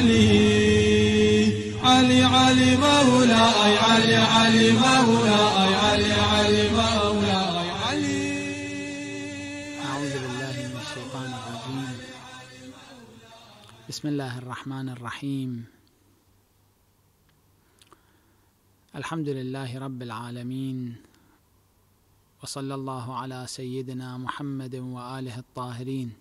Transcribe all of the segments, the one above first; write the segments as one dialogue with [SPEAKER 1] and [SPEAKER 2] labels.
[SPEAKER 1] علي علي علي مولاي علي علي مولاي علي علي مولاي علي أعوذ بالله من الشيطان الرجيم بسم الله الرحمن الرحيم الحمد لله رب العالمين وصلى الله على سيدنا محمد وآله الطاهرين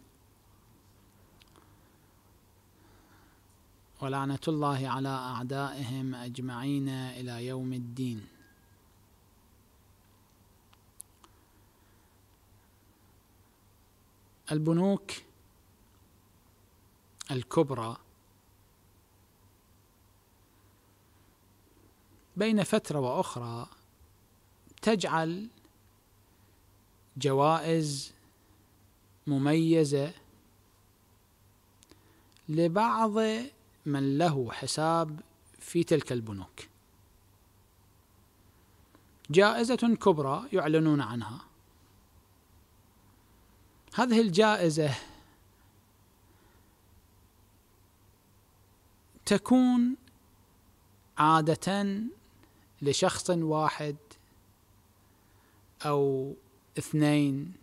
[SPEAKER 1] ولعنة الله على أعدائهم أجمعين إلى يوم الدين البنوك الكبرى بين فترة وأخرى تجعل جوائز مميزة لبعض من له حساب في تلك البنوك جائزة كبرى يعلنون عنها هذه الجائزة تكون عادة لشخص واحد أو اثنين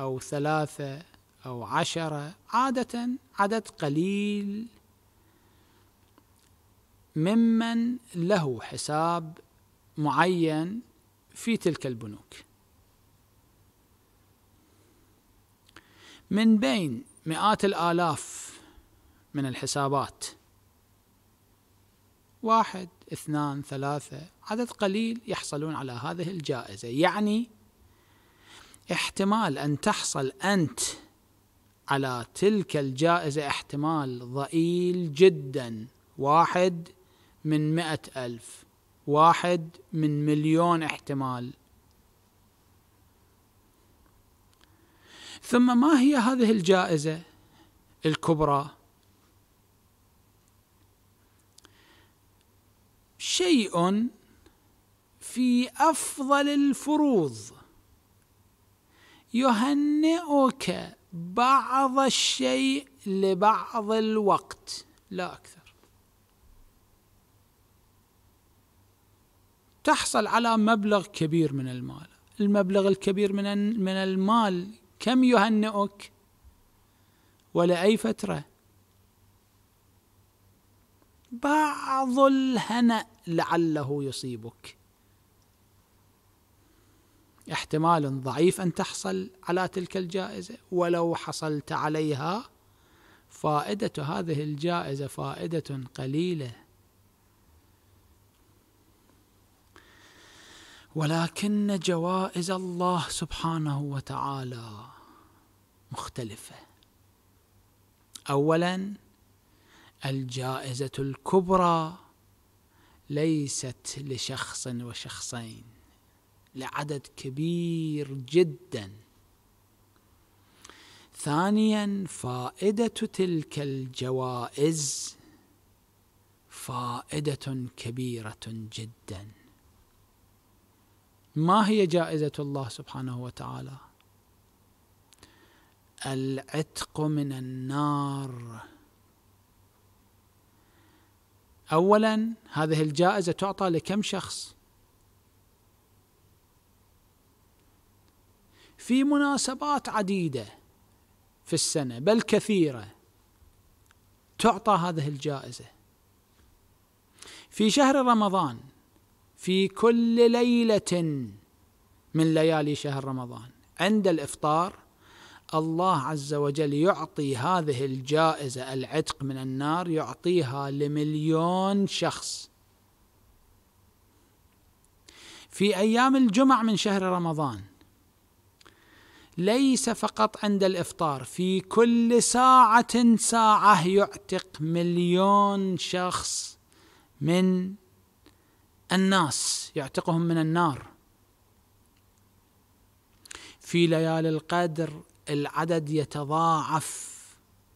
[SPEAKER 1] أو ثلاثة أو عشرة عادة عدد قليل ممن له حساب معين في تلك البنوك من بين مئات الآلاف من الحسابات واحد اثنان ثلاثة عدد قليل يحصلون على هذه الجائزة يعني احتمال أن تحصل أنت على تلك الجائزة احتمال ضئيل جدا واحد من مئة ألف واحد من مليون احتمال ثم ما هي هذه الجائزة الكبرى شيء في أفضل الفروض يهنئك بعض الشيء لبعض الوقت لا أكثر تحصل على مبلغ كبير من المال المبلغ الكبير من من المال كم يهنئك ولأي فترة بعض الهنأ لعله يصيبك احتمال ضعيف أن تحصل على تلك الجائزة ولو حصلت عليها فائدة هذه الجائزة فائدة قليلة ولكن جوائز الله سبحانه وتعالى مختلفه اولا الجائزه الكبرى ليست لشخص وشخصين لعدد كبير جدا ثانيا فائده تلك الجوائز فائده كبيره جدا ما هي جائزة الله سبحانه وتعالى؟ العتق من النار اولا هذه الجائزه تعطى لكم شخص في مناسبات عديده في السنه بل كثيره تعطى هذه الجائزه في شهر رمضان في كل ليله من ليالي شهر رمضان عند الافطار الله عز وجل يعطي هذه الجائزه العتق من النار يعطيها لمليون شخص في ايام الجمع من شهر رمضان ليس فقط عند الافطار في كل ساعه ساعه يعتق مليون شخص من الناس يعتقهم من النار في ليالي القدر العدد يتضاعف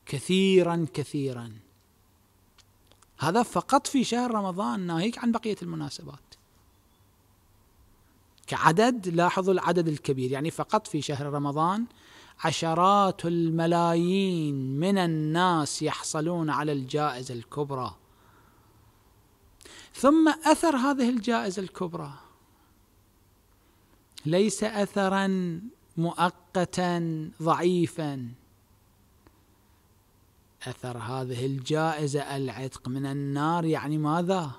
[SPEAKER 1] كثيرا كثيرا هذا فقط في شهر رمضان ناهيك عن بقيه المناسبات كعدد لاحظوا العدد الكبير يعني فقط في شهر رمضان عشرات الملايين من الناس يحصلون على الجائزه الكبرى ثم اثر هذه الجائزه الكبرى ليس اثرا مؤقتا ضعيفا اثر هذه الجائزه العتق من النار يعني ماذا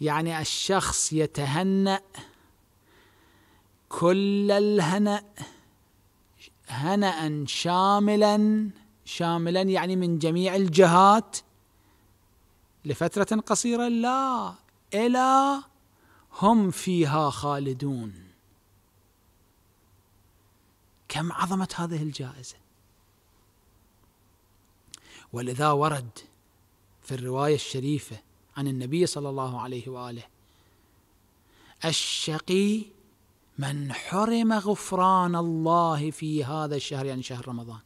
[SPEAKER 1] يعني الشخص يتهنأ كل الهنأ هنأ شاملا شاملا يعني من جميع الجهات لفترة قصيرة لا إلى هم فيها خالدون كم عظمة هذه الجائزة ولذا ورد في الرواية الشريفة عن النبي صلى الله عليه وآله الشقي من حرم غفران الله في هذا الشهر يعني شهر رمضان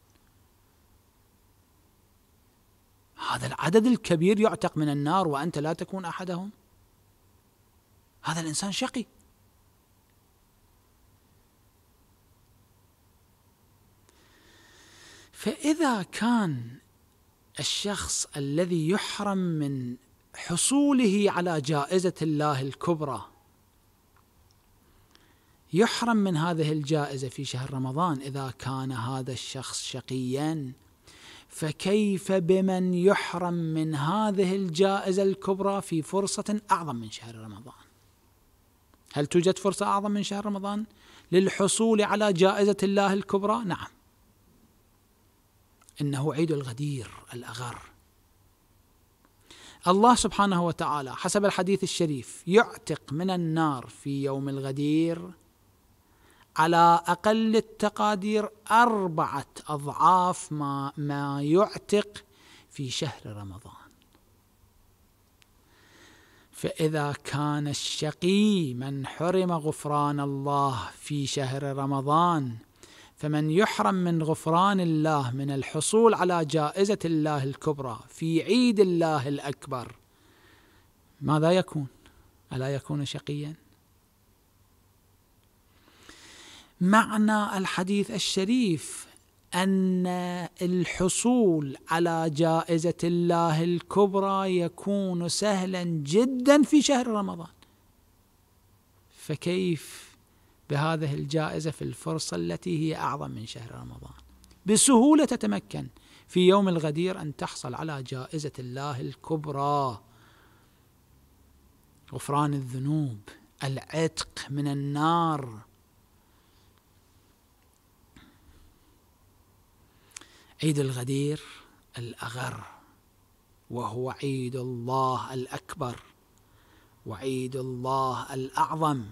[SPEAKER 1] هذا العدد الكبير يعتق من النار وانت لا تكون احدهم هذا الانسان شقي فاذا كان الشخص الذي يحرم من حصوله على جائزه الله الكبرى يحرم من هذه الجائزه في شهر رمضان اذا كان هذا الشخص شقيا فكيف بمن يحرم من هذه الجائزة الكبرى في فرصة أعظم من شهر رمضان هل توجد فرصة أعظم من شهر رمضان للحصول على جائزة الله الكبرى نعم إنه عيد الغدير الأغر الله سبحانه وتعالى حسب الحديث الشريف يعتق من النار في يوم الغدير على اقل التقادير اربعه اضعاف ما ما يعتق في شهر رمضان فاذا كان الشقي من حرم غفران الله في شهر رمضان فمن يحرم من غفران الله من الحصول على جائزه الله الكبرى في عيد الله الاكبر ماذا يكون الا يكون شقيا معنى الحديث الشريف ان الحصول على جائزه الله الكبرى يكون سهلا جدا في شهر رمضان فكيف بهذه الجائزه في الفرصه التي هي اعظم من شهر رمضان بسهوله تتمكن في يوم الغدير ان تحصل على جائزه الله الكبرى غفران الذنوب العتق من النار عيد الغدير الأغر وهو عيد الله الأكبر وعيد الله الأعظم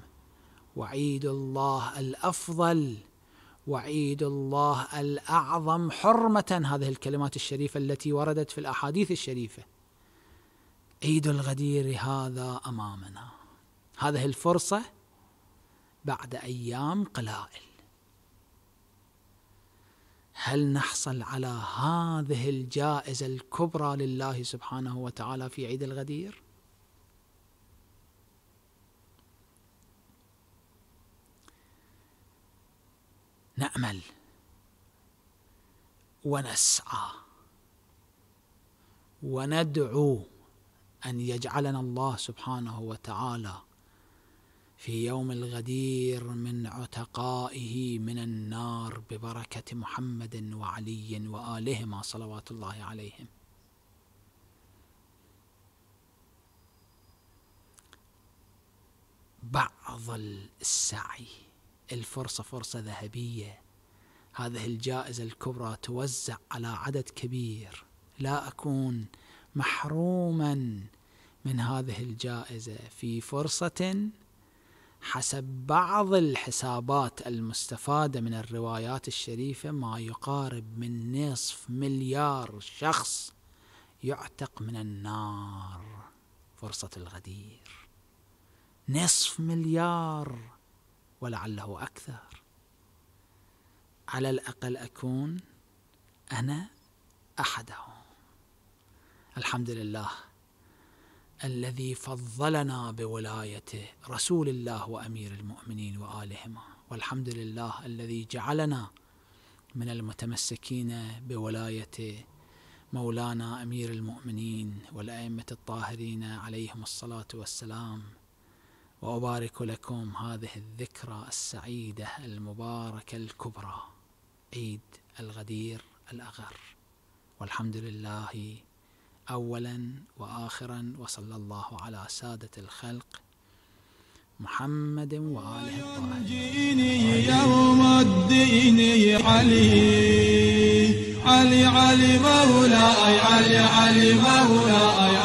[SPEAKER 1] وعيد الله الأفضل وعيد الله الأعظم حرمة هذه الكلمات الشريفة التي وردت في الأحاديث الشريفة عيد الغدير هذا أمامنا هذه الفرصة بعد أيام قلائل هل نحصل على هذه الجائزة الكبرى لله سبحانه وتعالى في عيد الغدير؟ نأمل ونسعى وندعو أن يجعلنا الله سبحانه وتعالى في يوم الغدير من عتقائه من النار ببركة محمد وعلي وآلهما صلوات الله عليهم بعض السعي الفرصة فرصة ذهبية هذه الجائزة الكبرى توزع على عدد كبير لا أكون محروما من هذه الجائزة في فرصة حسب بعض الحسابات المستفادة من الروايات الشريفة ما يقارب من نصف مليار شخص يعتق من النار فرصة الغدير نصف مليار ولعله أكثر على الأقل أكون أنا أحدهم الحمد لله الذي فضلنا بولايته رسول الله وامير المؤمنين والهما والحمد لله الذي جعلنا من المتمسكين بولايه مولانا امير المؤمنين والائمه الطاهرين عليهم الصلاه والسلام وابارك لكم هذه الذكرى السعيده المباركه الكبرى عيد الغدير الاغر والحمد لله اولا واخرا وصلى الله على ساده الخلق محمد واله الطاهرين يوم الدين علي علي علي مولاي علي علي مولاي